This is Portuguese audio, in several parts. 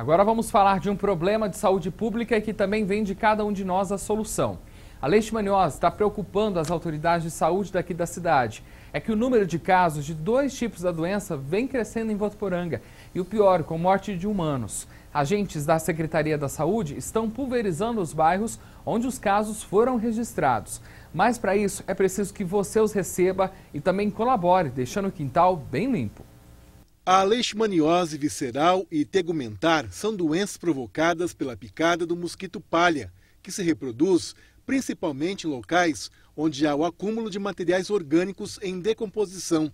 Agora vamos falar de um problema de saúde pública e que também vem de cada um de nós a solução. A leishmaniose está preocupando as autoridades de saúde daqui da cidade. É que o número de casos de dois tipos da doença vem crescendo em Votuporanga e o pior, com morte de humanos. Agentes da Secretaria da Saúde estão pulverizando os bairros onde os casos foram registrados. Mas para isso é preciso que você os receba e também colabore, deixando o quintal bem limpo. A leishmaniose visceral e tegumentar são doenças provocadas pela picada do mosquito palha, que se reproduz principalmente em locais onde há o acúmulo de materiais orgânicos em decomposição.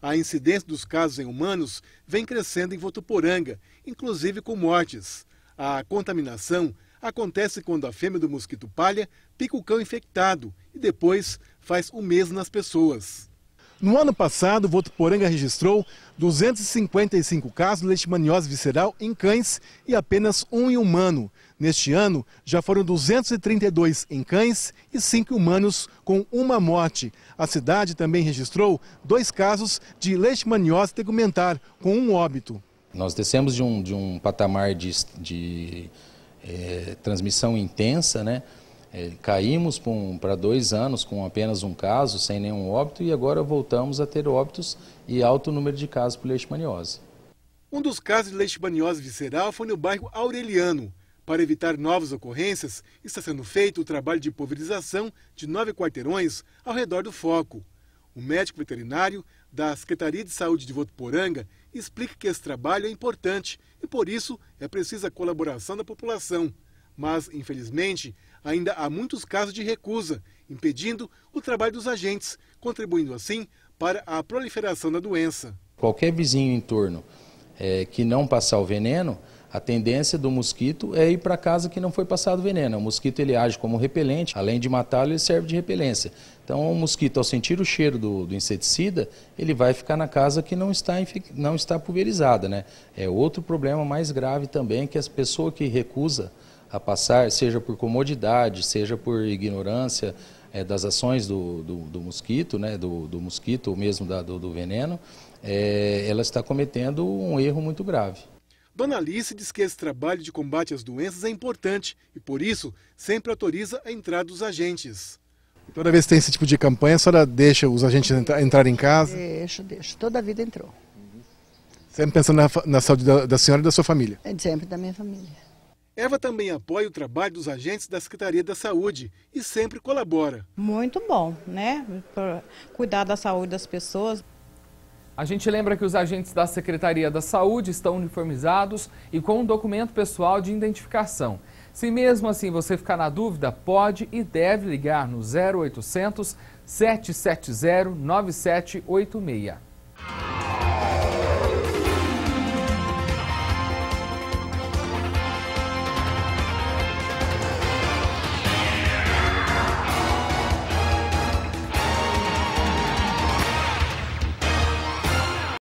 A incidência dos casos em humanos vem crescendo em Votuporanga, inclusive com mortes. A contaminação acontece quando a fêmea do mosquito palha pica o cão infectado e depois faz o mesmo nas pessoas. No ano passado, Votuporanga registrou 255 casos de leishmaniose visceral em cães e apenas um em humano. Neste ano, já foram 232 em cães e 5 humanos, com uma morte. A cidade também registrou dois casos de leishmaniose tegumentar, com um óbito. Nós descemos de um, de um patamar de, de é, transmissão intensa, né? É, caímos para dois anos com apenas um caso, sem nenhum óbito, e agora voltamos a ter óbitos e alto número de casos por leishmaniose. Um dos casos de leishmaniose visceral foi no bairro Aureliano. Para evitar novas ocorrências, está sendo feito o trabalho de pulverização de nove quarteirões ao redor do foco. O médico veterinário da Secretaria de Saúde de Votuporanga explica que esse trabalho é importante e, por isso, é preciso a colaboração da população. Mas, infelizmente, ainda há muitos casos de recusa, impedindo o trabalho dos agentes, contribuindo assim para a proliferação da doença. Qualquer vizinho em torno é, que não passar o veneno, a tendência do mosquito é ir para casa que não foi passado veneno. O mosquito ele age como repelente, além de matá-lo, ele serve de repelência. Então, o mosquito, ao sentir o cheiro do, do inseticida, ele vai ficar na casa que não está, não está pulverizada. Né? É outro problema mais grave também que a pessoa que recusa a passar, seja por comodidade, seja por ignorância é, das ações do, do, do, mosquito, né, do, do mosquito ou mesmo da, do, do veneno, é, ela está cometendo um erro muito grave. Dona Alice diz que esse trabalho de combate às doenças é importante e, por isso, sempre autoriza a entrada dos agentes. toda vez que tem esse tipo de campanha, a senhora deixa os agentes entra, entrar em casa? Deixo, deixo. Toda a vida entrou. Sempre pensando na, na saúde da, da senhora e da sua família? É sempre da minha família. Eva também apoia o trabalho dos agentes da Secretaria da Saúde e sempre colabora. Muito bom, né? Pra cuidar da saúde das pessoas. A gente lembra que os agentes da Secretaria da Saúde estão uniformizados e com um documento pessoal de identificação. Se mesmo assim você ficar na dúvida, pode e deve ligar no 0800 770 9786.